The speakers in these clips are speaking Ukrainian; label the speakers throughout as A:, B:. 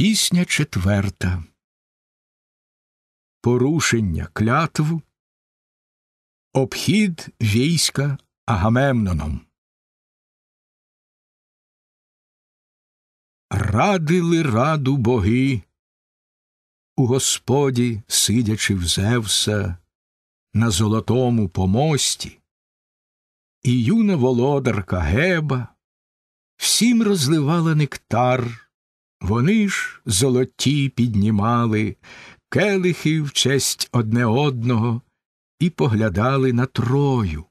A: Пісня четверта. Порушення клятву. Обхід війська Агамемноном. Радили раду боги. У господі, сидячи в Зевса, на золотому помості, і юна володарка Геба всім розливала нектар. Вони ж золоті піднімали келихи в честь одне одного і поглядали на трою.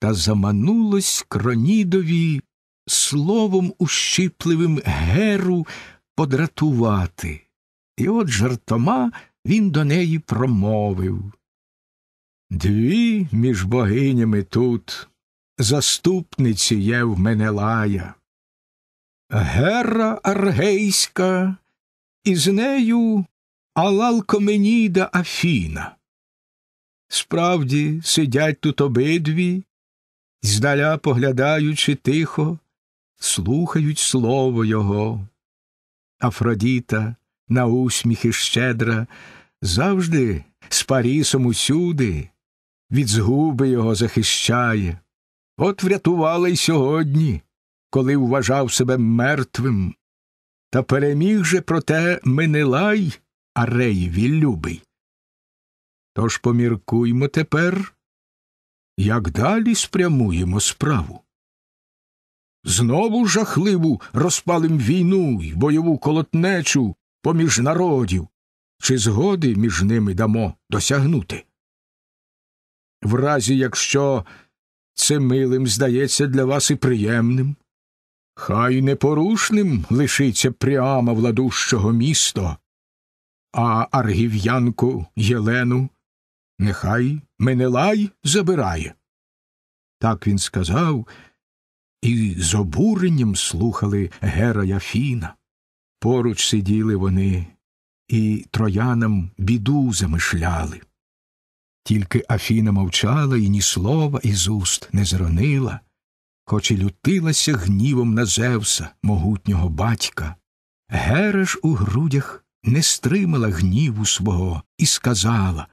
A: Та заманулось кронідові словом ущипливим геру подратувати. І от жартома він до неї промовив. Дві між богинями тут, заступниці є в лая. Гера Аргейська, і з нею Алалкоменіда Афіна. Справді сидять тут обидві, здаля поглядаючи тихо, слухають слово його. Афродіта на усміхи щедра, завжди з Парісом усюди, від згуби його захищає. От врятувала й сьогодні коли вважав себе мертвим. Та переміг же, проте Менелай, а Рейві Тож поміркуймо тепер, як далі спрямуємо справу. Знову жахливу розпалим війну й бойову колотнечу поміж народів, чи згоди між ними дамо досягнути. В разі якщо це милим здається для вас і приємним, Хай непорушним лишиться прямо владущого місто, а аргів'янку Єлену нехай Менелай забирає. Так він сказав, і з обуренням слухали гера Фіна. Поруч сиділи вони і троянам біду замишляли. Тільки Афіна мовчала і ні слова із уст не зронила хоч і лютилася гнівом на Зевса, могутнього батька. Гереш у грудях не стримала гніву свого і сказала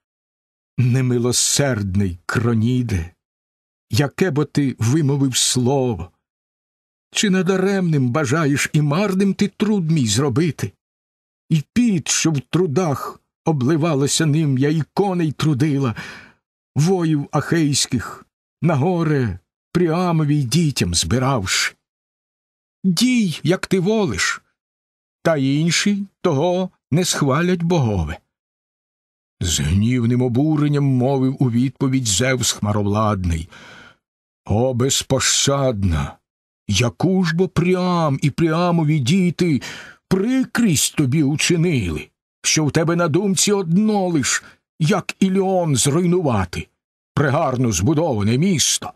A: Немилосердний кроніде, яке бо ти вимовив слово. Чи надаремним бажаєш і марним ти труд мій зробити? І під, що в трудах обливалася ним я і коней трудила, воїв ахейських, на горе Пріамові й дітям збиравши. Дій, як ти волиш, та інші того не схвалять богове. З гнівним обуренням мовив у відповідь Зевс хмаровладний. О, безпощадна! Яку ж бо прям і прямові діти прикрість тобі учинили, що в тебе на думці одно лиш, як Іліон зруйнувати, пригарно збудоване місто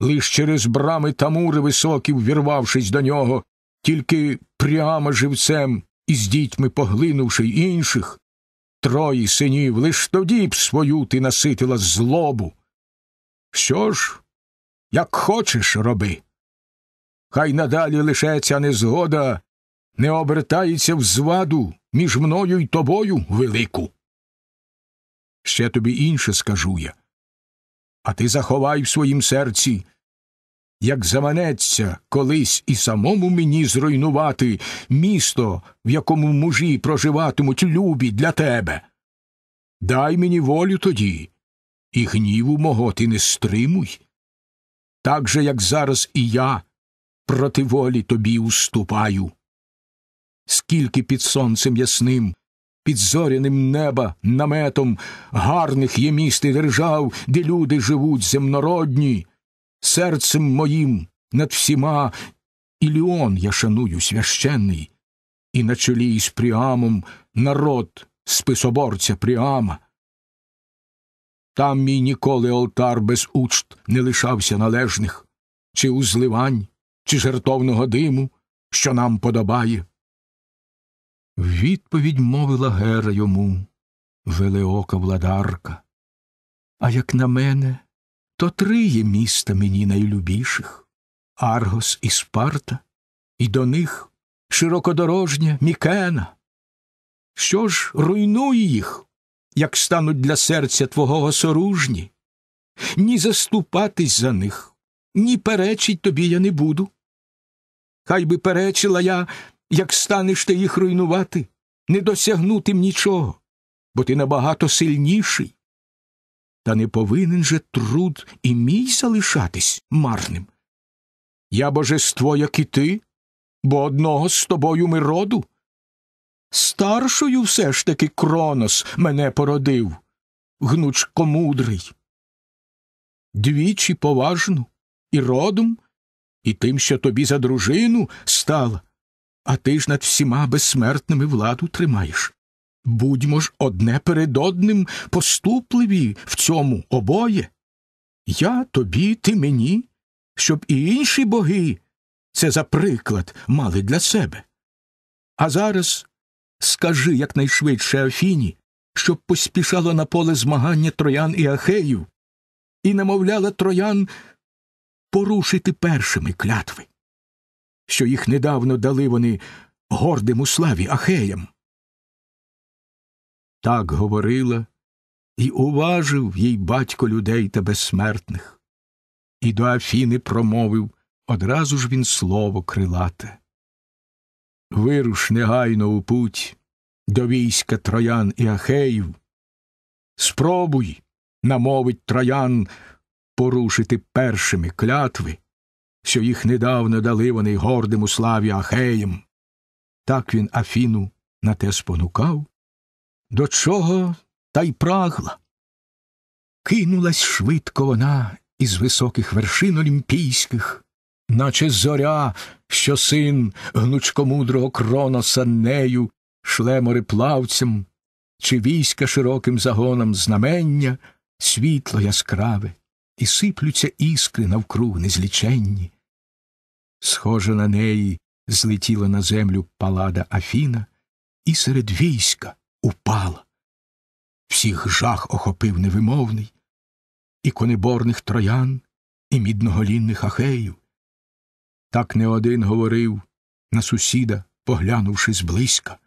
A: лиш через брами та мури високі, ввірвавшись до нього, тільки прямо живцем і з дітьми поглинувши інших, трої синів, лиш тоді б свою ти наситила злобу. Що ж, як хочеш, роби. Хай надалі лише ця незгода не обертається в зваду між мною і тобою, велику. Ще тобі інше скажу я а ти заховай в своїм серці. Як заманеться колись і самому мені зруйнувати місто, в якому мужі проживатимуть любі для тебе. Дай мені волю тоді, і гніву мого ти не стримуй. Так же, як зараз і я проти волі тобі уступаю. Скільки під сонцем ясним під зоряним неба наметом гарних є міст і держав, де люди живуть земнородні. Серцем моїм над всіма Іліон я шаную священний, і на чолі із Пріамом народ списоборця Пріама. Там мій ніколи алтар без учт не лишався належних, чи узливань, чи жертовного диму, що нам подобає. Відповідь мовила гера йому велиока владарка. А як на мене, то три є міста мені найлюбіших Аргос і Спарта, і до них широкодорожня Мікена. Що ж руйнуй їх, як стануть для серця твого осоружні? Ні заступатись за них, ні перечить тобі я не буду. Хай би перечила я як станеш ти їх руйнувати, не досягнутим нічого, бо ти набагато сильніший. Та не повинен же труд і мій залишатись марним. Я божество, як і ти, бо одного з тобою ми роду. Старшою все ж таки Кронос мене породив, гнучко мудрий. Двічі поважну і родом, і тим, що тобі за дружину стала, а ти ж над всіма безсмертними владу тримаєш. Будьмо ж одне перед одним поступливі в цьому обоє. Я тобі, ти мені, щоб і інші боги це за приклад мали для себе. А зараз скажи якнайшвидше Афіні, щоб поспішала на поле змагання троян і ахеїв, і намовляла троян порушити першими клятви що їх недавно дали вони гордим у славі ахеям. Так говорила і уважив їй батько людей та безсмертних. І до Афіни промовив одразу ж він слово крилате. Вируш негайно у путь до війська троян і ахеїв. Спробуй, намовить троян, порушити першими клятви що їх недавно дали вони гордим у славі ахеєм. Так він Афіну на те спонукав, до чого та й прагла. Кинулась швидко вона із високих вершин олімпійських, наче зоря, що син гнучкомудрого кроноса нею шле мореплавцям, чи війська широким загоном знамення, світло яскраве, і сиплються іскри навкруг незліченні. Схоже на неї злетіла на землю палада Афіна і серед війська упала. Всіх жах охопив невимовний, і конеборних троян, і мідноголінних ахеїв. Так не один говорив на сусіда, поглянувши зблизька.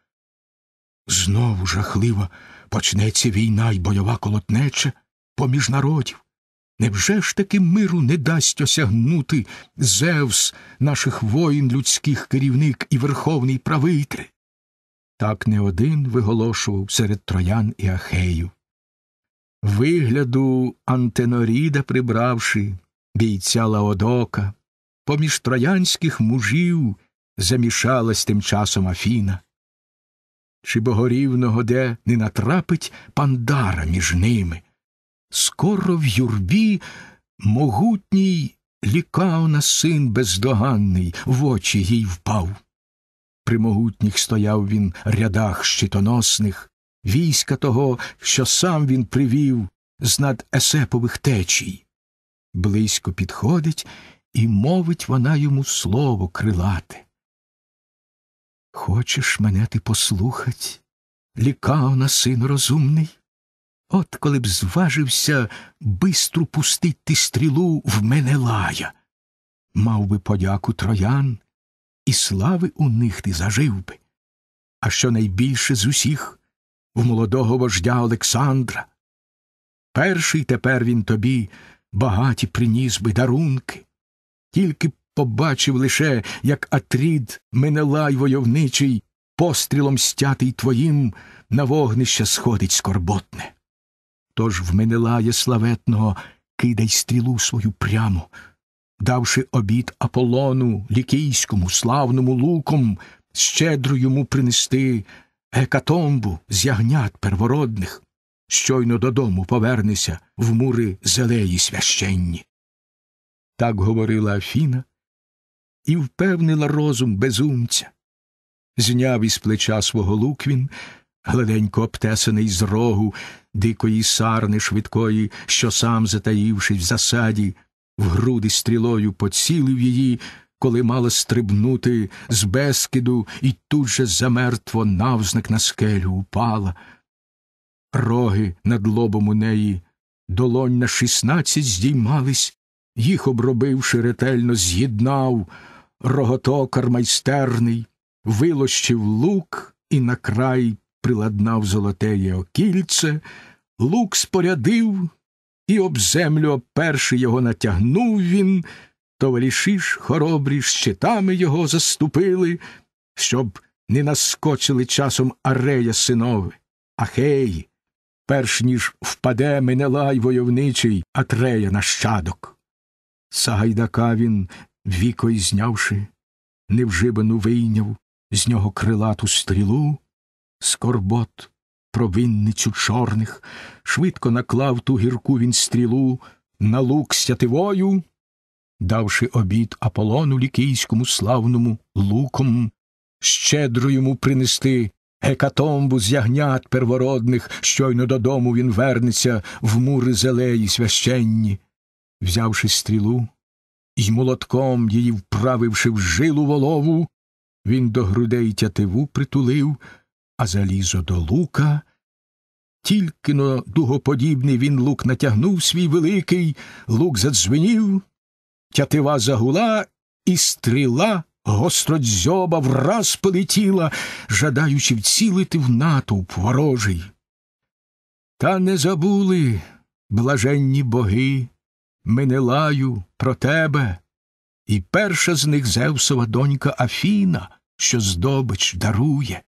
A: Знову жахлива почнеться війна й бойова колотнеча поміж народів. Невже ж таки миру не дасть осягнути Зевс наших воїн, людських керівник і верховний правитель? Так не один виголошував серед троян і ахеїв. Вигляду Антеноріда прибравши, бійця Лаодока, поміж троянських мужів замішалась тим часом Афіна. Чи богорівного де не натрапить пандара між ними? Скоро в юрбі могутній лікав син бездоганний, в очі їй впав. При могутніх стояв він рядах щитоносних, війська того, що сам він привів з над Есепових течій. Близько підходить і мовить вона йому слово крилате. Хочеш мене ти послухать, лікав на син розумний? От коли б зважився бистру пустити стрілу в мене лая, мав би подяку троян, і слави у них ти зажив би. А що найбільше з усіх у молодого вождя Олександра. Перший тепер він тобі багаті приніс би дарунки, тільки б побачив лише, як Атрід Менелай войовничий, пострілом стятий твоїм на вогнище сходить скорботне. Тож в Менелая славетного кидай стрілу свою прямо, давши обід Аполлону, лікійському, славному луком, щедро йому принести гекатомбу з ягнят первородних, щойно додому повернися в мури зелеї священні. Так говорила Афіна і впевнила розум безумця. Зняв із плеча свого луквін, гладенько обтесаний з рогу, дикої сарни швидкої, що сам, затаївшись в засаді, в груди стрілою поцілив її, коли мала стрибнути з безкиду і тут же замертво навзник на скелю упала. Роги над лобом у неї, долонь на шістнадцять здіймались, їх, обробивши, ретельно, з'єднав роготокар майстерний, вилощив лук і на край приладнав золотеє окільце, лук спорядив і об землю перший його натягнув він, товаріші ж хоробрі щитами його заступили, щоб не наскочили часом арея синови. Ахей, перш ніж впаде мене лай войовничий, Атрея нащадок. Сагайдака він, віко й знявши, невжибану вийняв з нього крилату стрілу, скорбот, провинницю чорних, швидко наклав ту гірку він стрілу на лук сятивою, давши обід Аполлону лікійському славному луком, щедро йому принести. Гекатомбу з ягнят первородних, щойно додому він вернеться в мури зелеї священні. Взявши стрілу і молотком її вправивши в жилу волову, він до грудей тятиву притулив, а залізо до лука. Тільки но дугоподібний він лук натягнув свій великий, лук задзвенів, тятива загула, і стріла гостродзьоба враз полетіла, жадаючи вцілити в натовп ворожий. Та не забули, блаженні боги, Менелаю про тебе, і перша з них Зевсова донька Афіна, що здобич дарує.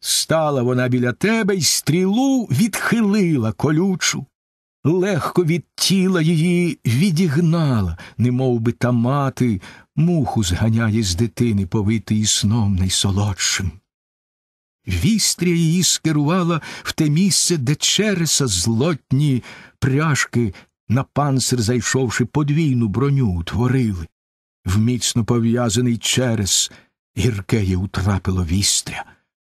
A: Стала вона біля тебе й стрілу відхилила колючу, легко від тіла її відігнала, немов би та мати, муху зганяє з дитини, повитий сном найсолодшим. Вістря її скерувала в те місце, де череса злотні пряжки, на панцир, зайшовши подвійну броню, утворили. В міцно пов'язаний через гіркеє утрапило вістря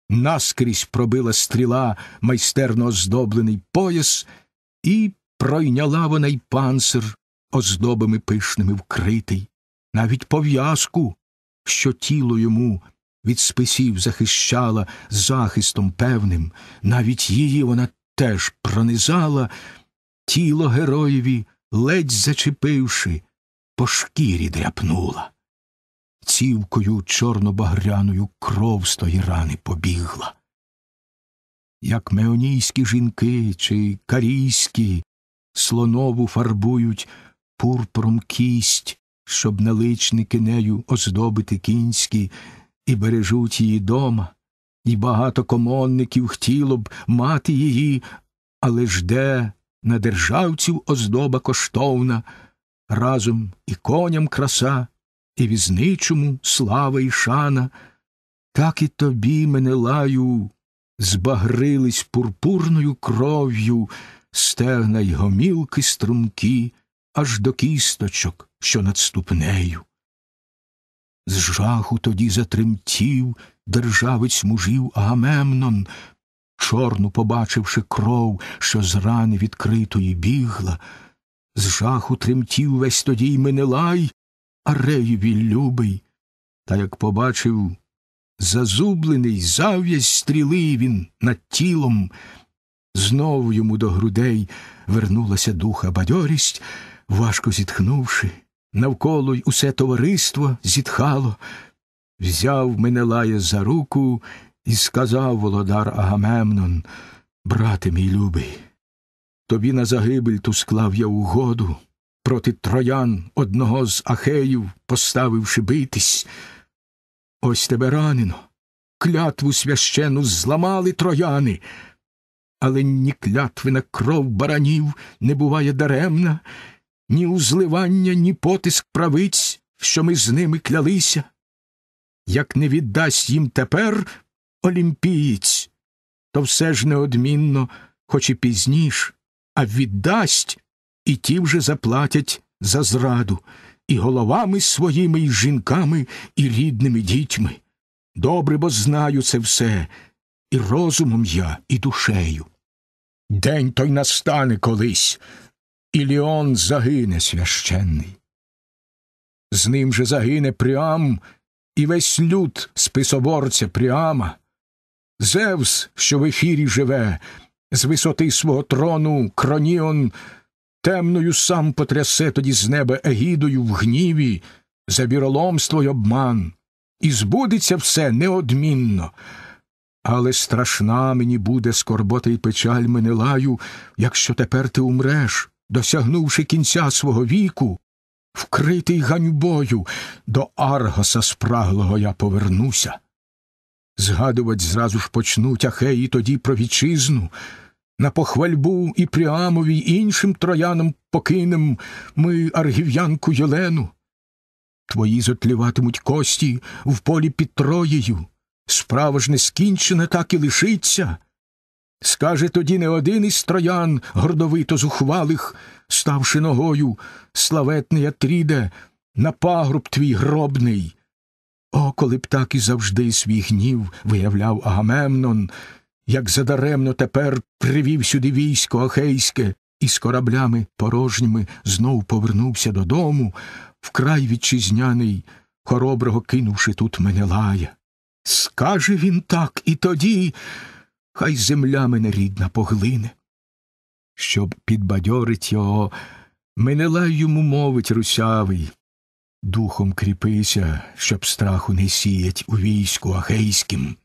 A: наскрізь пробила стріла майстерно оздоблений пояс, і пройняла вона й панцир, оздобами пишними вкритий, навіть пов'язку, що тіло йому від списів захищала захистом певним, навіть її вона теж пронизала, тіло героєві, ледь зачепивши, по шкірі дряпнула цівкою чорно-багряною кров з тої рани побігла. Як меонійські жінки чи карійські слонову фарбують пурпуром кість, щоб наличники нею оздобити кінські і бережуть її дома, і багато комонників хотіло б мати її, але жде на державців оздоба коштовна, разом і коням краса, і візничому слава і шана, так і тобі, Менелаю, збагрились пурпурною кров'ю стегна й гомілки струмкі, аж до кісточок, що над ступнею. З жаху тоді затремтів державець мужів Агамемнон, чорну побачивши кров, що з рани відкритої бігла, з жаху тремтів весь тоді й Менелай, Ареєві любий, та як побачив зазублений зав'язь стріли він над тілом, знов йому до грудей вернулася духа бадьорість, важко зітхнувши, навколо й усе товариство зітхало, взяв Менелая за руку і сказав володар Агамемнон, брате мій любий, тобі на загибель ту склав я угоду проти троян одного з ахеїв, поставивши битись. Ось тебе ранено. Клятву священу зламали трояни. Але ні клятви на кров баранів не буває даремна, ні узливання, ні потиск правиць, що ми з ними клялися. Як не віддасть їм тепер олімпієць, то все ж неодмінно, хоч і пізніш, а віддасть і ті вже заплатять за зраду і головами своїми, і жінками, і рідними дітьми. Добре, бо знаю це все, і розумом я, і душею. День той настане колись, і Ліон загине священний. З ним же загине Пріам і весь люд списоборця Пріама. Зевс, що в ефірі живе, з висоти свого трону Кроніон темною сам потрясе тоді з неба егідою в гніві, за віроломство й обман, і збудеться все неодмінно. Але страшна мені буде скорбота й печаль мене лаю, якщо тепер ти умреш, досягнувши кінця свого віку, вкритий ганьбою до Аргоса спраглого я повернуся. Згадувать зразу ж почнуть ахеї тоді про вітчизну. На похвальбу і Пріамові й іншим троянам покинем ми аргів'янку Єлену. Твої зотліватимуть кості в полі під Троєю. Справа ж не скінчена, так і лишиться. Скаже тоді не один із троян, гордовито зухвалих, ставши ногою, славетний Атріде, на пагруб твій гробний. О, коли б так і завжди свій гнів виявляв Агамемнон, як задаремно тепер привів сюди військо Ахейське і з кораблями порожніми знов повернувся додому, вкрай вітчизняний, хороброго кинувши тут мене лая. Скаже він так і тоді, хай земля мене рідна поглине. Щоб підбадьорить його, Менелай йому мовить русявий. Духом кріпися, щоб страху не сіять у війську ахейським.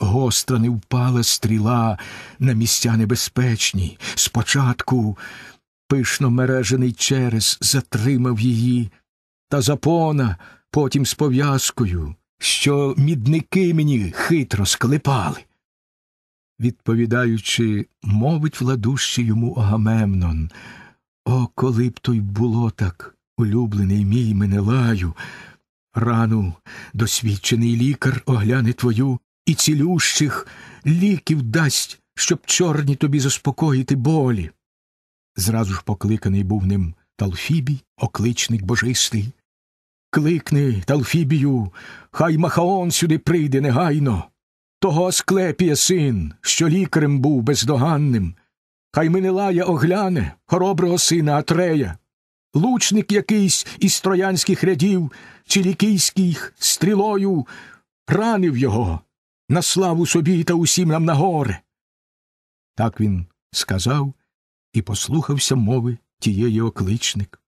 A: Гостра не впала стріла на місця небезпечні. Спочатку пишно мережений через затримав її, та запона потім з пов'язкою, що мідники мені хитро склепали. Відповідаючи, мовить владуще йому Агамемнон, О, коли б то й було так, улюблений мій Менелаю, рану досвідчений лікар огляне твою і цілющих ліків дасть, щоб чорні тобі заспокоїти болі. Зразу ж покликаний був ним Талфібій, окличник божистий. Кликни, Талфібію, хай Махаон сюди прийде негайно. Того склепіє син, що лікарем був бездоганним. Хай Менелая огляне хороброго сина Атрея, лучник якийсь із троянських рядів чи лікійських стрілою ранив його, на славу собі та усім нам на горе. Так він сказав і послухався мови тієї окличник.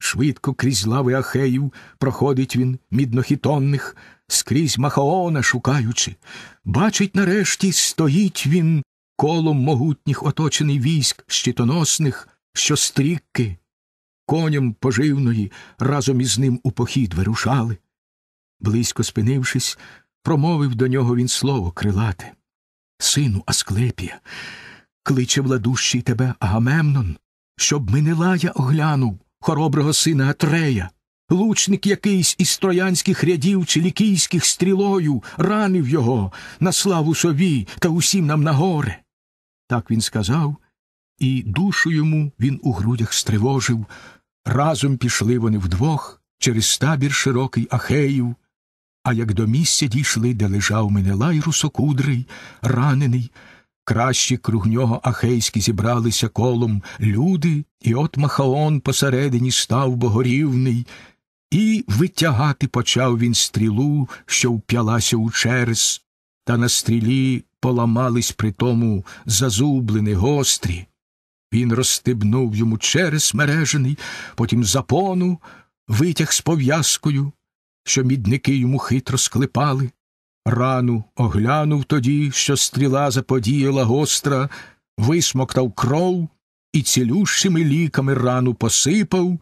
A: Швидко крізь лави ахеїв проходить він міднохітонних, скрізь Махаона шукаючи. Бачить, нарешті, стоїть він колом могутніх оточений військ щитоносних, що стрікки, коням поживної разом із ним у похід вирушали. Близько спинившись, промовив до нього він слово крилате. Сину Асклепія, кличе владущий тебе Агамемнон, щоб Минилая оглянув хороброго сина Атрея, лучник якийсь із троянських рядів чи лікійських стрілою ранив його на славу сові та усім нам на горе. Так він сказав, і душу йому він у грудях стривожив. Разом пішли вони вдвох через табір широкий Ахеїв. А як до місця дійшли, де лежав Менелай русокудрий, ранений, кращі круг нього ахейські зібралися колом люди, і от Махаон посередині став богорівний, і витягати почав він стрілу, що вп'ялася у черз, та на стрілі поламались при тому зазублини гострі. Він розстебнув йому через мережений, потім запону, витяг з пов'язкою що мідники йому хитро склепали. Рану оглянув тоді, що стріла заподіяла гостра, висмоктав кров і цілющими ліками рану посипав,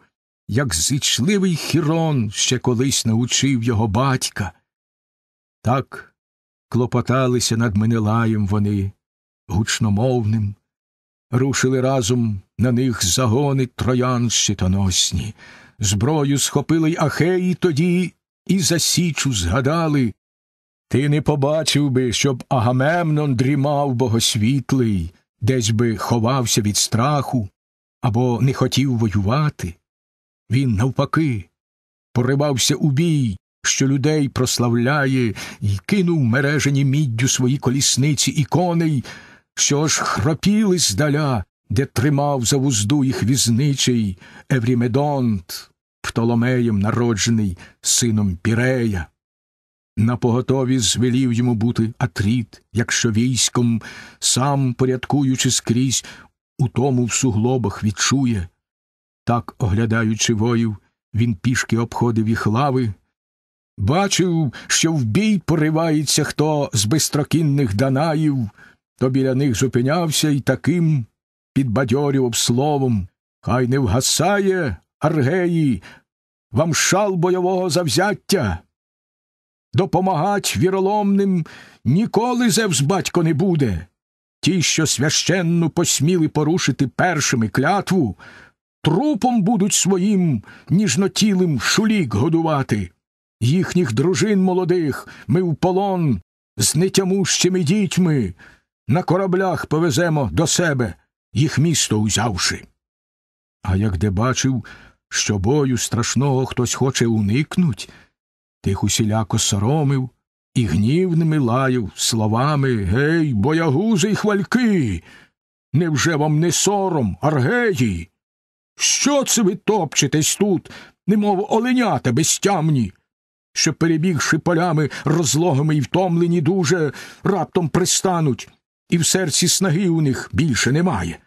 A: як зичливий хірон ще колись научив його батька. Так клопоталися над Менелаєм вони гучномовним, рушили разом на них загони троян щитоносні, зброю схопили й ахеї тоді і за Січу згадали. Ти не побачив би, щоб Агамемнон дрімав богосвітлий, десь би ховався від страху або не хотів воювати. Він, навпаки, поривався у бій, що людей прославляє, і кинув мережені міддю свої колісниці і коней, що ж хропіли здаля, де тримав за вузду їх візничий Еврімедонт. Птоломеєм, народжений сином Пірея. На поготові звелів йому бути Атріт, якщо військом, сам порядкуючи скрізь, у тому в суглобах відчує. Так, оглядаючи воїв, він пішки обходив їх лави. Бачив, що в бій поривається хто з бистрокінних данаїв, то біля них зупинявся і таким підбадьорював словом Хай не вгасає Аргеї, вам шал бойового завзяття. Допомагать віроломним ніколи Зевс батько не буде. Ті, що священну посміли порушити першими клятву, трупом будуть своїм ніжнотілим шулік годувати. Їхніх дружин молодих ми в полон з нетямущими дітьми на кораблях повеземо до себе, їх місто узявши. А як де бачив, що бою страшного хтось хоче уникнуть, тих усіляко соромив і гнівними лаяв словами Гей, боягузи й хвальки. Невже вам не сором, аргеї? Що це ви топчетесь тут, немов оленята безтямні? Що, перебігши полями, розлогами й втомлені, дуже раптом пристануть, і в серці снаги у них більше немає.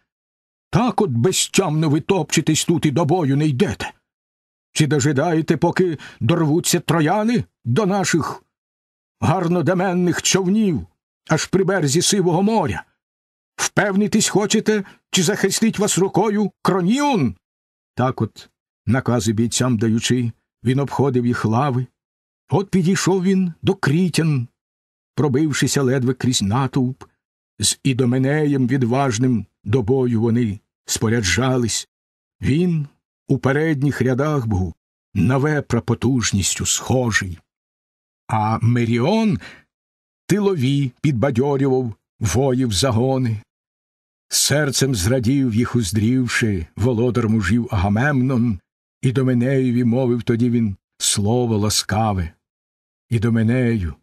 A: Так от безтямно ви топчетесь тут і до бою не йдете. Чи дожидаєте, поки дорвуться трояни до наших гарнодеменних човнів, аж при берзі Сивого моря? Впевнитись хочете, чи захистить вас рукою Кроніон? Так от, накази бійцям даючи, він обходив їх лави. От підійшов він до крітян, пробившися ледве крізь натовп, з ідоменеєм відважним до бою вони споряджались. Він у передніх рядах був на вепра потужністю схожий. А Меріон тилові підбадьорював воїв загони. Серцем зрадів їх, уздрівши, володар мужів Агамемнон, і до Менеєві мовив тоді він слово ласкаве. І до Менею,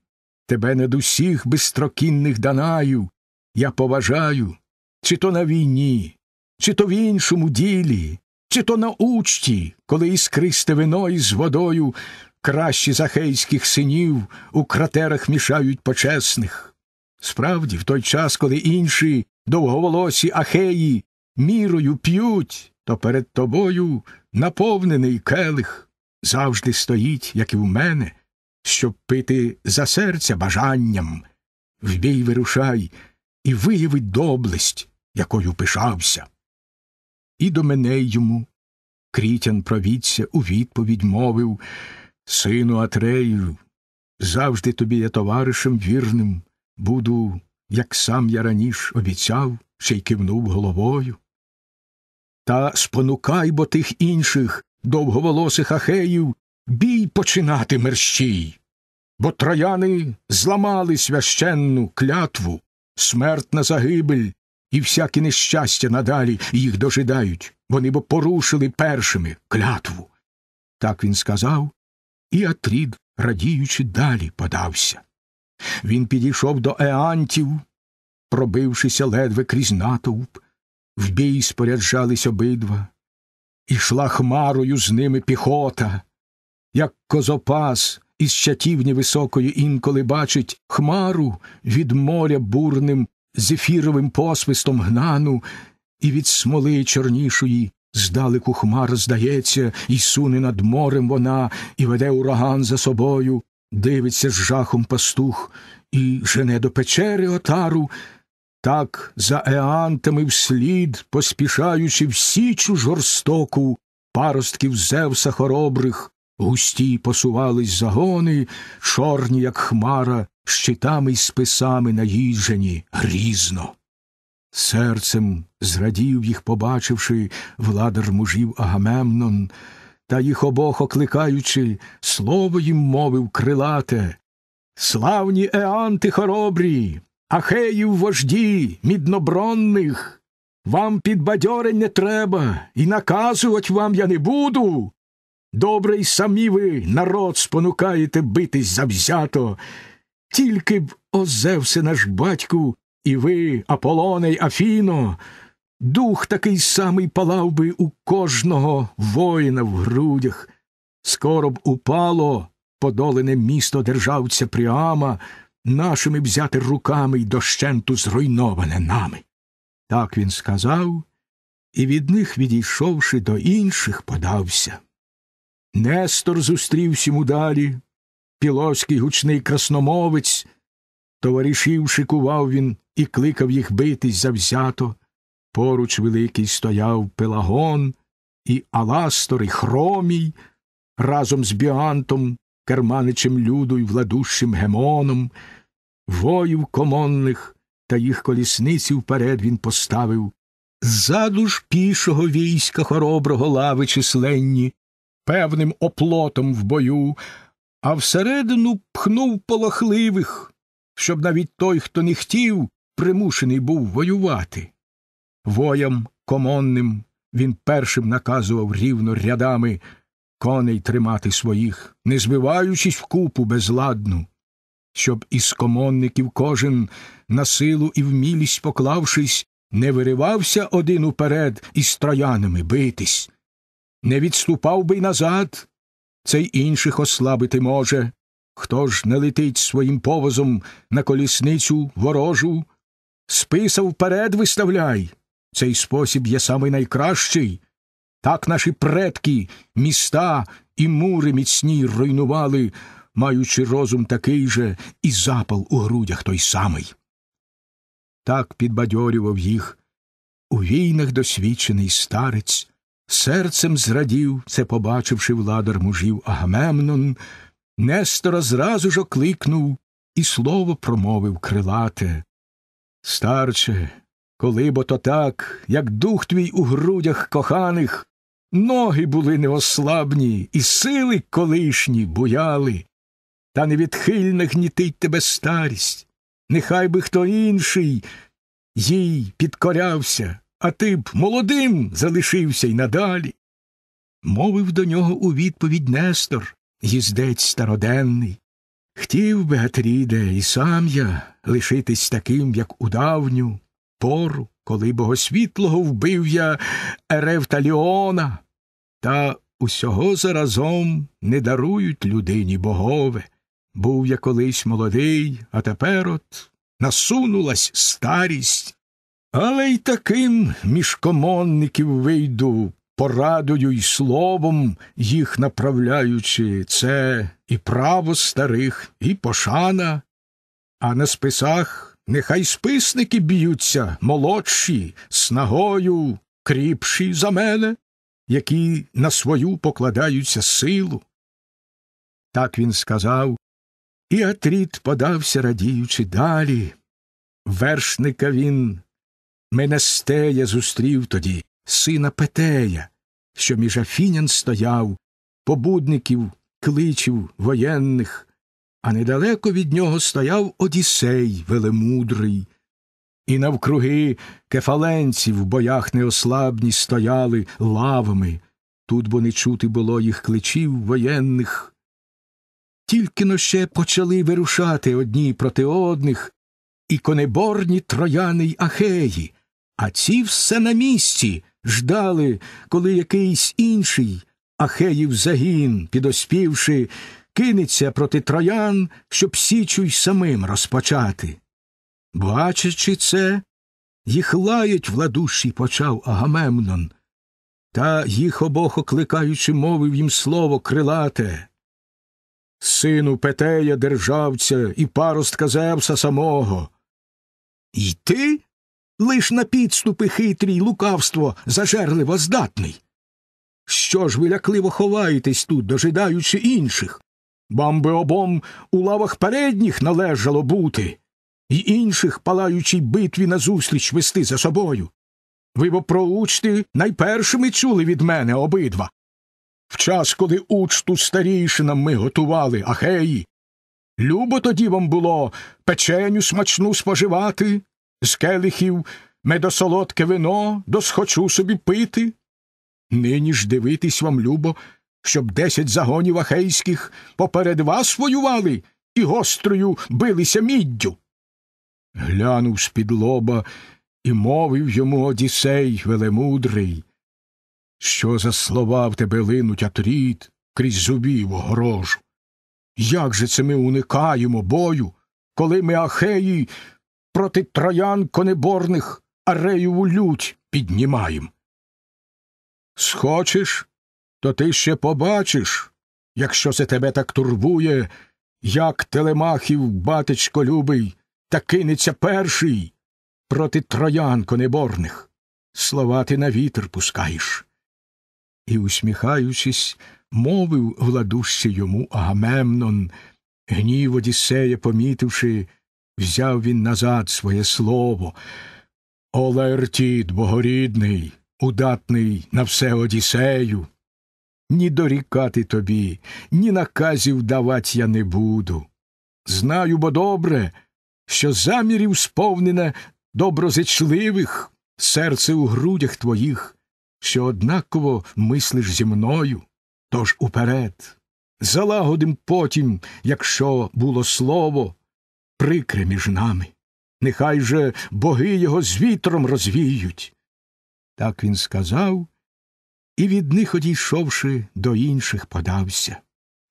A: тебе над усіх безстрокінних данаїв я поважаю чи то на війні, чи то в іншому ділі, чи то на учті, коли іскристе вино із водою кращі захейських синів у кратерах мішають почесних. Справді, в той час, коли інші довговолосі ахеї мірою п'ють, то перед тобою наповнений келих завжди стоїть, як і в мене, щоб пити за серця бажанням. В бій вирушай, і виявить доблесть, якою пишався. І до мене йому крітян провідця у відповідь мовив Сину Атрею, завжди тобі я товаришем вірним буду, як сам я раніш, обіцяв, ще й кивнув головою. Та спонукай бо тих інших довговолосих ахеїв бій починати мерщій, бо трояни зламали священну клятву смертна загибель і всякі нещастя надалі їх дожидають, вони бо порушили першими клятву. Так він сказав, і Атрід, радіючи, далі подався. Він підійшов до Еантів, пробившися ледве крізь натовп, в бій споряджались обидва, ішла хмарою з ними піхота, як козопас із чатівні високої інколи бачить хмару від моря бурним, зефіровим посвистом гнану, і від смоли чорнішої здалеку хмар здається, і суне над морем вона, і веде ураган за собою, дивиться з жахом пастух, і жене до печери отару. Так за еантами вслід, поспішаючи в січу жорстоку, паростків зевса хоробрих, Густі посувались загони, чорні, як хмара, щитами й списами наїжджені грізно. Серцем зрадів їх, побачивши владар мужів Агамемнон, та їх обох окликаючи, слово їм мовив крилате Славні еанти хоробрі, ахеїв вожді, міднобронних. Вам підбадьорень не треба, і наказувати вам я не буду. Добре й самі ви народ спонукаєте битись завзято. Тільки б озевся наш батьку, і ви, Аполоне й Афіно, дух такий самий палав би у кожного воїна в грудях. Скоро б упало подолене місто державця Пріама, нашими взяти руками й дощенту зруйноване нами. Так він сказав, і від них, відійшовши до інших, подався. Нестор зустрівся йому далі, піловський гучний красномовець. Товаришів шикував він і кликав їх битись завзято. Поруч великий стояв Пелагон, і Аластор, і Хромій, разом з Біантом, керманичем люду і владущим гемоном, воїв комонних та їх колісниці вперед він поставив. Ззаду ж пішого війська хороброго лави численні, певним оплотом в бою, а всередину пхнув полохливих, щоб навіть той, хто не хотів, примушений був воювати. Воям комонним він першим наказував рівно рядами коней тримати своїх, не збиваючись в купу безладну, щоб із комонників кожен на силу і вмілість поклавшись, не виривався один уперед із троянами битись не відступав би й назад, цей інших ослабити може. Хто ж не летить своїм повозом на колісницю ворожу? Списа вперед виставляй. Цей спосіб є самий найкращий. Так наші предки міста і мури міцні руйнували, маючи розум такий же і запал у грудях той самий. Так підбадьорював їх у війнах досвідчений старець Серцем зрадів, це побачивши владар мужів Агамемнон, Нестора зразу ж окликнув і слово промовив крилате. Старче, коли бо то так, як дух твій у грудях коханих, ноги були неослабні, і сили колишні буяли, та невідхильна гнітить тебе старість, нехай би хто інший їй підкорявся а ти б молодим залишився й надалі. Мовив до нього у відповідь Нестор, їздець староденний. Хтів би, Атріде, і сам я лишитись таким, як у давню пору, коли богосвітлого вбив я Ліона, та усього заразом не дарують людині богове. Був я колись молодий, а тепер от насунулась старість, але й таким між комонників вийду, порадою й словом їх направляючи, це і право старих, і пошана, а на списах нехай списники б'ються, молодші, снагою, кріпші за мене, які на свою покладаються силу. Так він сказав, і Атріт подався, радіючи, далі. Вершника він Менестея зустрів тоді, сина Петея, що між Афінян стояв, побудників, кличів, воєнних, а недалеко від нього стояв Одіссей велемудрий. І навкруги кефаленці в боях неослабні стояли лавами. Тут бо не чути було їх кличів воєнних. Тільки но ще почали вирушати одні проти одних і конеборні трояни й ахеї, а ці все на місці ждали, коли якийсь інший Ахеїв загін, підоспівши, кинеться проти троян, щоб січу й самим розпочати. Бачачи це, їх лають ладуші, почав Агамемнон, та їх обох окликаючи, мовив їм слово крилате. Сину Петея державця і паростка Зевса самого. І ти? лиш на підступи хитрі й лукавство зажерливо здатний. Що ж ви лякливо ховаєтесь тут, дожидаючи інших? Вам би обом у лавах передніх належало бути, і інших палаючій битві назустріч вести за собою. Ви бо про учти найпершими чули від мене обидва. В час, коли учту старійшинам ми готували, ахеї. Любо тоді вам було печеню смачну споживати, з келихів медосолодке вино досхочу собі пити. Нині ж дивитись вам, любо, щоб десять загонів ахейських поперед вас воювали і гострою билися міддю. Глянув з під лоба і мовив йому Одісей велемудрий, що за слова в тебе линуть атріт крізь зубів огорожу. Як же це ми уникаємо бою, коли ми ахеї проти троян конеборних арею лють піднімаєм. Схочеш, то ти ще побачиш, якщо це тебе так турбує, як телемахів батечко любий, та кинеться перший проти троян конеборних. Слова ти на вітер пускаєш. І, усміхаючись, мовив владущий йому Агамемнон, гнів Одіссея, помітивши, взяв він назад своє слово. О Лаертіт, богорідний, удатний на все Одіссею. Ні дорікати тобі, ні наказів давать я не буду. Знаю, бо добре, що замірів сповнене доброзичливих серце у грудях твоїх, що однаково мислиш зі мною. Тож уперед. Залагодим потім, якщо було слово, прикре між нами. Нехай же боги його з вітром розвіють. Так він сказав, і від них, одійшовши, до інших подався.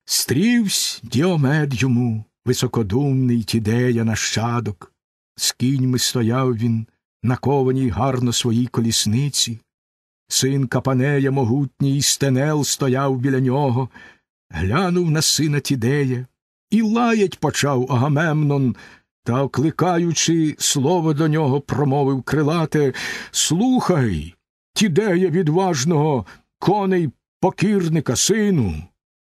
A: Стрівсь діомед йому, високодумний тідея нащадок. З кіньми стояв він, на кованій гарно своїй колісниці. Син Капанея могутній стенел стояв біля нього, глянув на сина тідея, і лаять почав Агамемнон, та, кликаючи слово до нього, промовив крилате Слухай, тідея відважного коней покірника, сину.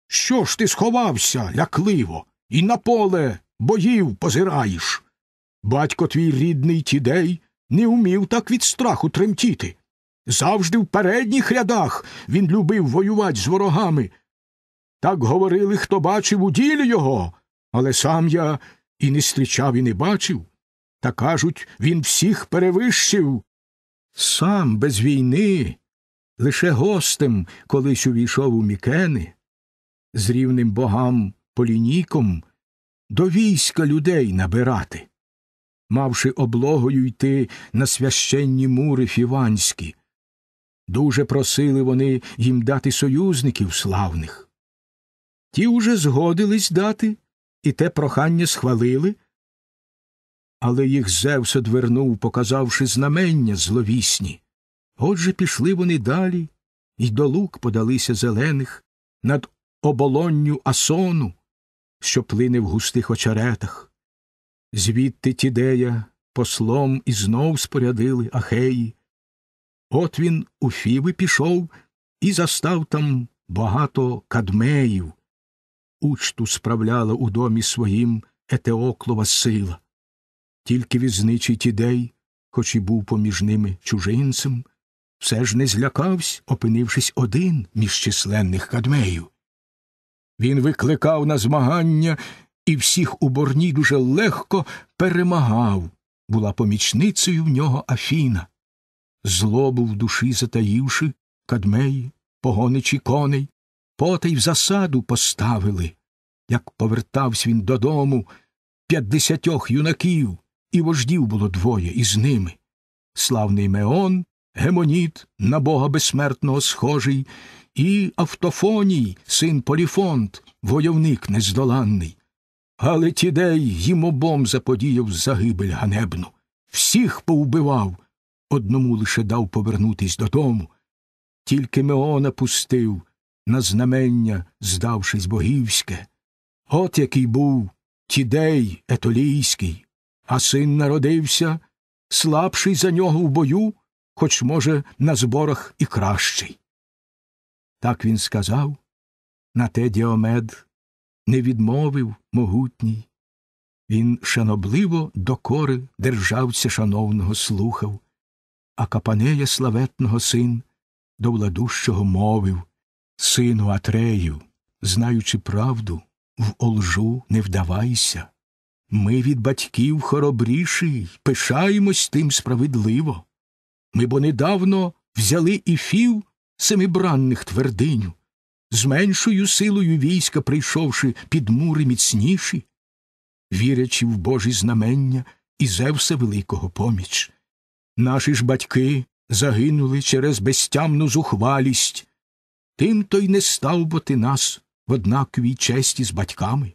A: Що ж ти сховався, лякливо, і на поле боїв позираєш? Батько твій рідний тідей не умів так від страху тремтіти. Завжди в передніх рядах він любив воювати з ворогами. Так говорили, хто бачив у ділі його, але сам я і не зустрічав, і не бачив. Та кажуть, він всіх перевищив. Сам без війни, лише гостем колись увійшов у Мікени, з рівним богам Полініком, до війська людей набирати, мавши облогою йти на священні мури фіванські. Дуже просили вони їм дати союзників славних. Ті уже згодились дати, і те прохання схвалили. Але їх Зевс одвернув, показавши знамення зловісні. Отже пішли вони далі, і до лук подалися зелених над оболонню асону, що плине в густих очеретах. Звідти тідея послом і знов спорядили Ахеї. От він у Фіви пішов і застав там багато кадмеїв учту справляла у домі своїм Етеоклова сила. Тільки візничий тідей, хоч і був поміж ними чужинцем, все ж не злякавсь, опинившись один між численних кадмеїв. Він викликав на змагання і всіх у борні дуже легко перемагав, була помічницею в нього Афіна. Злобу в душі затаївши, кадмеї, погоничі коней, пота й в засаду поставили. Як повертався він додому, п'ятдесятьох юнаків і вождів було двоє із ними. Славний Меон, Гемоніт, на бога безсмертного схожий, і Автофоній, син Поліфонт, войовник нездоланний. Але тідей їм обом заподіяв загибель ганебну. Всіх повбивав, одному лише дав повернутись додому. Тільки Меона пустив на знамення, здавшись богівське. От який був тідей етолійський, а син народився, слабший за нього в бою, хоч, може, на зборах і кращий. Так він сказав, на те Діомед не відмовив могутній. Він шанобливо докори державця шановного слухав, а Капанея славетного син до владущого мовив Сину Атрею, знаючи правду, в олжу не вдавайся. Ми від батьків хоробріші, пишаємось тим справедливо. Ми бо недавно взяли іфів семибранних твердиню, з меншою силою війська прийшовши під мури міцніші, вірячи в Божі знамення і Зевса Великого поміч. Наші ж батьки загинули через безтямну зухвалість. Тим то й не став бо ти нас в однаковій честі з батьками.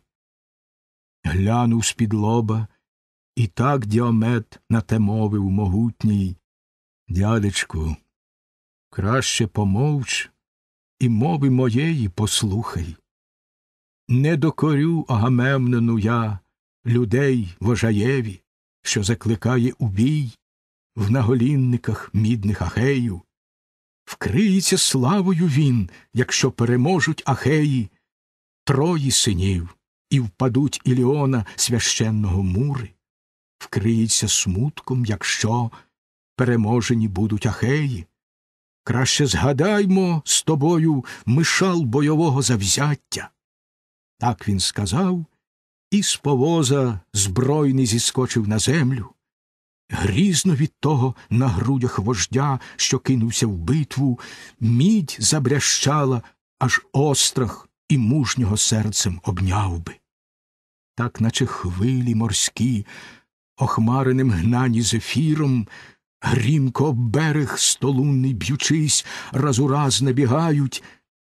A: Глянув з під лоба, і так діомет на те мовив могутній. Дядечку, краще помовч і мови моєї послухай. Не докорю агамемнону я людей вожаєві, що закликає убій в наголінниках мідних ахеїв, вкриється славою він, якщо переможуть Ахеї, Трої синів, і впадуть Іліона священного мури, вкриється смутком, якщо переможені будуть Ахеї. Краще згадаймо з тобою мишал бойового завзяття. Так він сказав, і з повоза збройний зіскочив на землю. Грізно від того на грудях вождя, що кинувся в битву, мідь забрящала, аж острах і мужнього серцем обняв би. Так, наче хвилі морські, охмареним гнані зефіром, грімко об берег столунний б'ючись, раз у раз набігають,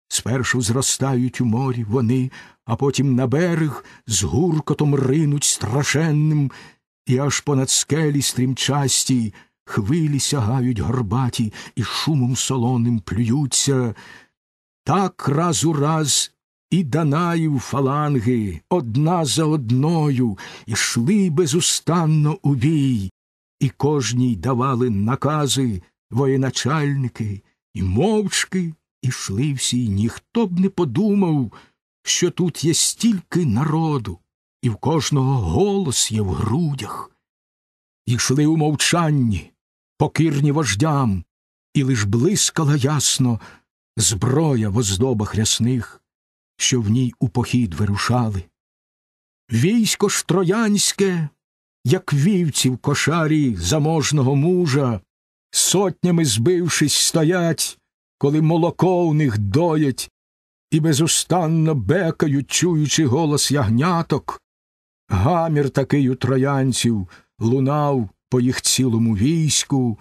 A: спершу зростають у морі вони, а потім на берег з гуркотом ринуть страшенним і аж понад скелі стрімчасті, хвилі сягають горбаті і шумом солоним плюються. Так раз у раз і Данаїв фаланги одна за одною ішли безустанно у бій, і кожній давали накази воєначальники, і мовчки ішли всі, ніхто б не подумав, що тут є стільки народу і в кожного голос є в грудях. Ішли у мовчанні, покірні вождям, і лиш блискала ясно зброя в оздобах рясних, що в ній у похід вирушали. Військо ж троянське, як вівці в кошарі заможного мужа, сотнями збившись, стоять, коли молоко у них доять, і безустанно бекають, чуючи голос ягняток, Гамір такий у троянців лунав по їх цілому війську,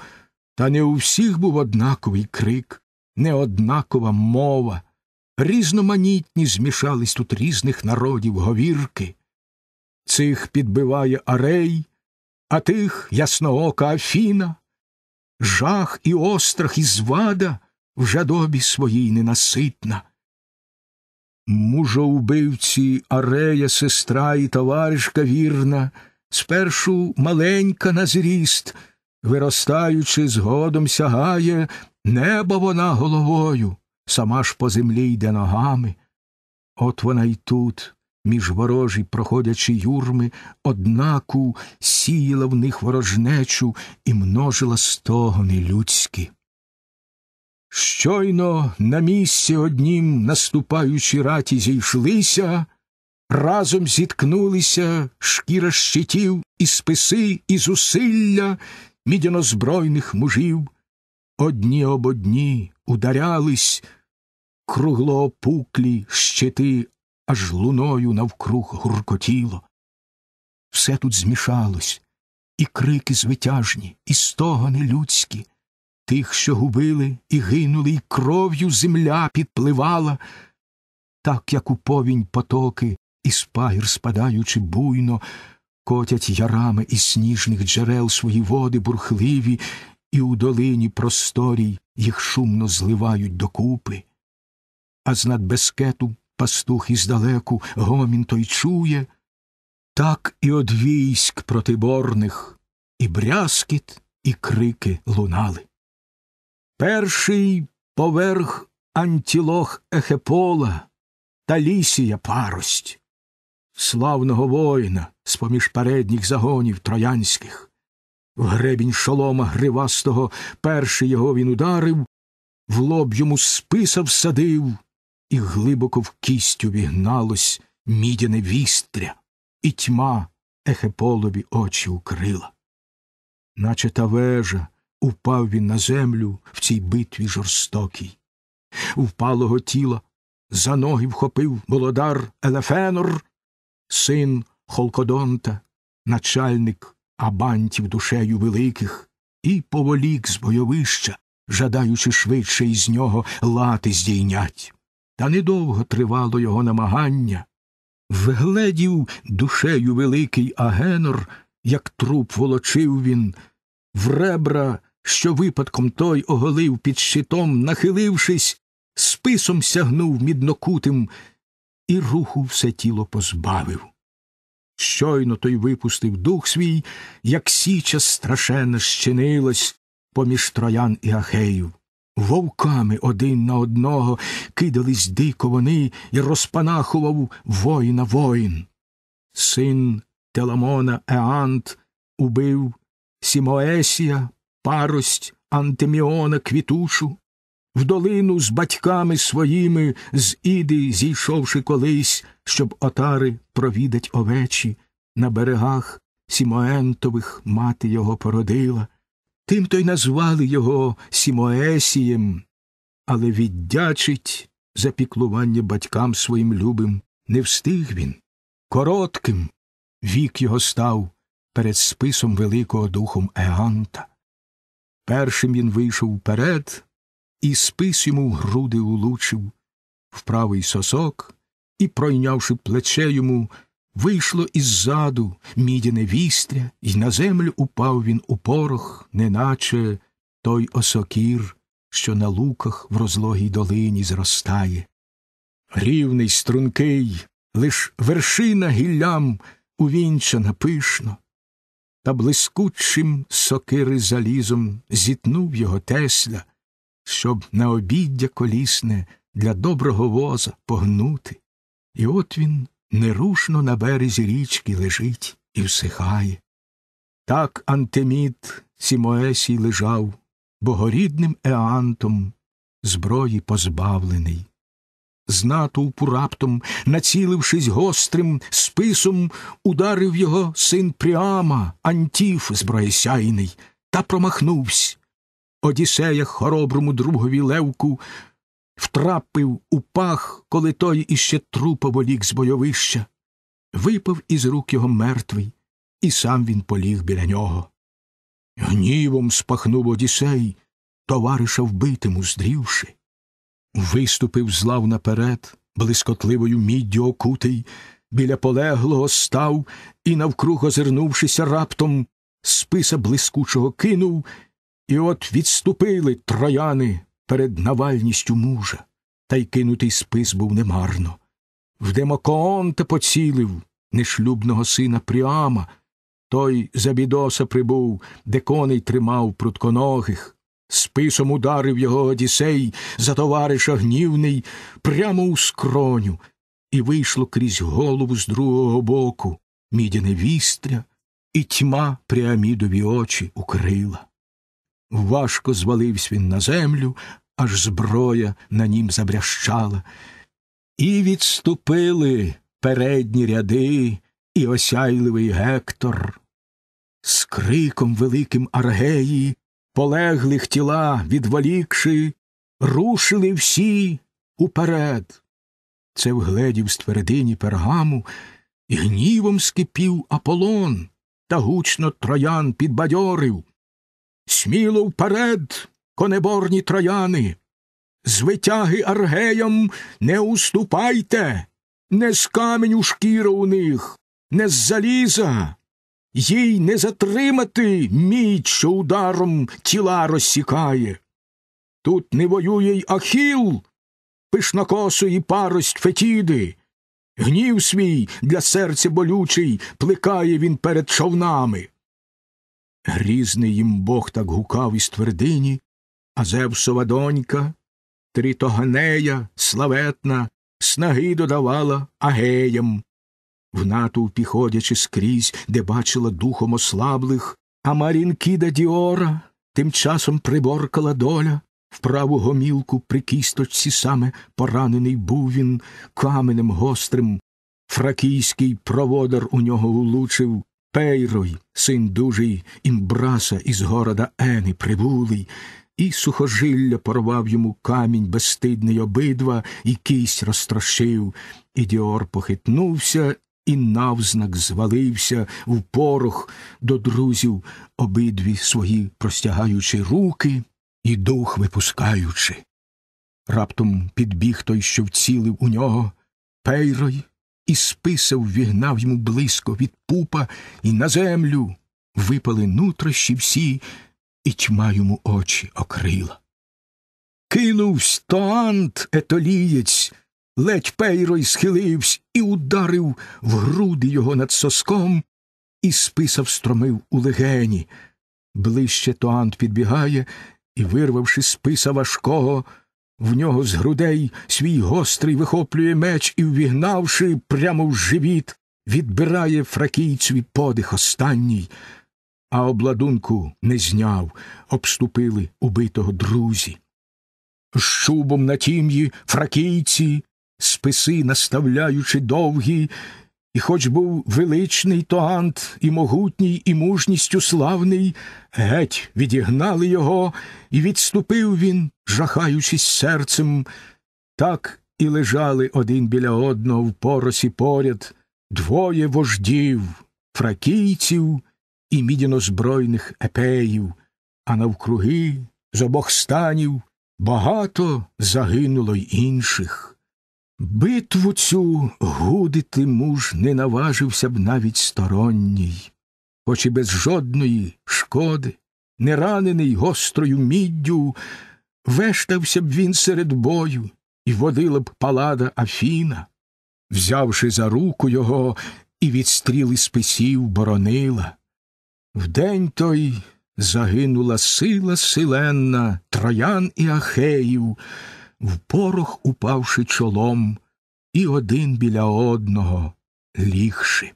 A: та не у всіх був однаковий крик, неоднакова мова. Різноманітні змішались тут різних народів говірки. Цих підбиває арей, а тих ясноока Афіна, жах і острах і звада в жадобі своїй ненаситна. Мужоубивці Арея, сестра і товаришка вірна, спершу маленька на зріст, виростаючи, згодом сягає небо вона головою, сама ж по землі йде ногами. От вона й тут, між ворожі, проходячи юрми, однаку сіяла в них ворожнечу і множила стогони людські. Щойно на місці однім наступаючі раті зійшлися, разом зіткнулися шкіра щитів і списи, і зусилля мідянозбройних мужів. Одні об одні ударялись, круглоопуклі щити, аж луною навкруг гуркотіло. Все тут змішалось, і крики звитяжні, і стогони людські тих, що губили і гинули, і кров'ю земля підпливала, так, як у повінь потоки, і спагір, спадаючи буйно, котять ярами із сніжних джерел свої води бурхливі, і у долині просторій їх шумно зливають докупи. А з безкету пастух іздалеку гомін той чує, так і од військ протиборних і брязкіт, і крики лунали. Перший поверх антілох Ехепола та лісія парость, славного воїна з поміж передніх загонів троянських. В гребінь шолома гривастого перший його він ударив, в лоб йому списа всадив, і глибоко в кістю вігналось мідяне вістря, і тьма Ехеполові очі укрила. Наче та вежа упав він на землю в цій битві жорстокій. Впалого тіла за ноги вхопив молодар Елефенор, син Холкодонта, начальник абантів душею великих, і поволік з бойовища, жадаючи швидше із нього лати здійнять. Та недовго тривало його намагання. Вгледів душею великий Агенор, як труп волочив він, в ребра що випадком той оголив під щитом, нахилившись, списом сягнув міднокутим і руху все тіло позбавив. Щойно той випустив дух свій, як січа страшенно щинилась поміж троян і ахеїв. Вовками один на одного кидались дико вони і розпанахував воїна воїн. Син Теламона Еант убив Сімоесія, парость Антеміона квітушу, в долину з батьками своїми, з іди зійшовши колись, щоб отари провідать овечі, на берегах Сімоентових мати його породила. Тим то й назвали його Сімоесієм, але віддячить за піклування батькам своїм любим не встиг він. Коротким вік його став перед списом великого духом Еганта. Першим він вийшов вперед, і спис йому в груди улучив, в правий сосок, і, пройнявши плече йому, вийшло іззаду мідяне вістря, і на землю упав він у порох, неначе той осокір, що на луках в розлогій долині зростає. Рівний, стрункий, лиш вершина гіллям увінчана пишно та блискучим сокири залізом зітнув його тесля, щоб на обіддя колісне для доброго воза погнути. І от він нерушно на березі річки лежить і всихає. Так Антемід Сімоесій лежав, богорідним еантом зброї позбавлений. З натовпу раптом, націлившись гострим списом, ударив його син Пріама, Антіф зброєсяйний, та промахнувся. Одіссея хороброму другові левку втрапив у пах, коли той іще трупа волік з бойовища. Випав із рук його мертвий, і сам він поліг біля нього. Гнівом спахнув Одіссей, товариша вбитиму, здрівши. Виступив з лав наперед, блискотливою міддю окутий, біля полеглого став і, навкруг озирнувшися раптом, списа блискучого кинув, і от відступили трояни перед навальністю мужа, та й кинутий спис був немарно. В Демокоонта поцілив нешлюбного сина Пріама, той за бідоса прибув, де коней тримав прутконогих, Списом ударив його Одіссей за товариша гнівний прямо у скроню, і вийшло крізь голову з другого боку мідяне вістря, і тьма прямідові очі укрила. Важко звалився він на землю, аж зброя на нім забрящала. І відступили передні ряди і осяйливий Гектор. З криком великим Аргеї полеглих тіла, відволікши, рушили всі уперед. Це вгледів з твердині пергаму, і гнівом скипів Аполлон та гучно троян підбадьорив. Сміло вперед, конеборні трояни, З витяги аргеям не уступайте, не з каменю шкіра у них, не з заліза, їй не затримати мідь, що ударом тіла розсікає. Тут не воює й ахіл, пишнокосу і парость фетіди. Гнів свій для серця болючий плекає він перед човнами. Грізний їм бог так гукав із твердині, а Зевсова донька, Тритоганея, славетна, снаги додавала агеям в натовпі ходячи скрізь, де бачила духом ослаблих, а Марінкіда Діора тим часом приборкала доля, в праву гомілку при кісточці саме поранений був він каменем гострим. Фракійський проводар у нього влучив Пейрой, син дужий імбраса із города Ени прибулий, і сухожилля порвав йому камінь безстидний обидва, і кість розтрощив, і Діор похитнувся і навзнак звалився в порох до друзів, обидві свої простягаючи руки і дух випускаючи. Раптом підбіг той, що вцілив у нього, пейрой, і списав, вігнав йому близько від пупа і на землю випали нутрощі всі, і тьма йому очі окрила. Кинув стоант етолієць ледь пейрой схиливсь і ударив в груди його над соском, і списа встромив у легені. Ближче Тоант підбігає і, вирвавши списа важкого, в нього з грудей свій гострий вихоплює меч і, ввігнавши прямо в живіт, відбирає фракійцеві подих останній, а обладунку не зняв, обступили убитого друзі. З шубом на тім'ї фракійці списи, наставляючи довгі, і, хоч був величний Тоант, і могутній, і мужністю славний, геть відігнали його, і відступив він, жахаючись серцем. Так і лежали один біля одного в поросі поряд двоє вождів, фракійців і мідінозбройних епеїв, а навкруги з обох станів багато загинуло й інших. Битву цю гудити муж не наважився б навіть сторонній, хоч і без жодної шкоди, не ранений гострою міддю, вештався б він серед бою і водила б палада Афіна, взявши за руку його і від стріли списів боронила. Вдень той загинула сила силенна, троян і ахеїв в порох упавши чолом, і один біля одного лігши.